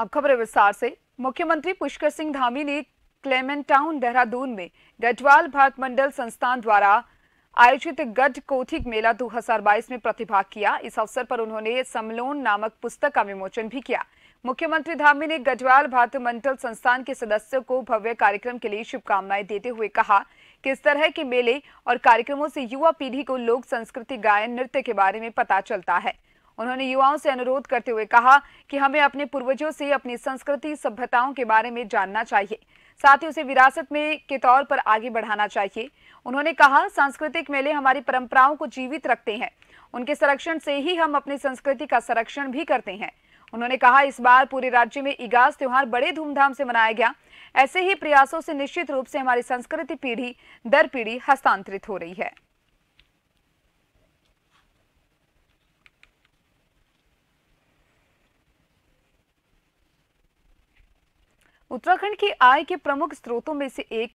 अब खबर विस्तार से मुख्यमंत्री पुष्कर सिंह धामी ने क्लेमेंट टाउन देहरादून में गढ़वाल भारत मंडल संस्थान द्वारा आयोजित गढ़ कोथिक मेला 2022 में प्रतिभाग किया इस अवसर पर उन्होंने समलोन नामक पुस्तक का विमोचन भी किया मुख्यमंत्री धामी ने गढ़वाल भारत मंडल संस्थान के सदस्यों को भव्य कार्यक्रम के लिए शुभकामनाएं देते हुए कहा कि इस तरह के मेले और कार्यक्रमों से युवा पीढ़ी को लोक संस्कृति गायन नृत्य के बारे में पता चलता है उन्होंने युवाओं से अनुरोध करते हुए कहा कि हमें अपने पूर्वजों से अपनी संस्कृति सभ्यताओं के बारे में जानना चाहिए साथ ही उसे विरासत में के तौर पर आगे बढ़ाना चाहिए उन्होंने कहा सांस्कृतिक मेले हमारी परंपराओं को जीवित रखते हैं उनके संरक्षण से ही हम अपनी संस्कृति का संरक्षण भी करते हैं उन्होंने कहा इस बार पूरे राज्य में इगास त्योहार बड़े धूमधाम से मनाया गया ऐसे ही प्रयासों से निश्चित रूप से हमारी संस्कृति पीढ़ी दर पीढ़ी हस्तांतरित हो रही है उत्तराखंड की आय के प्रमुख स्रोतों में से एक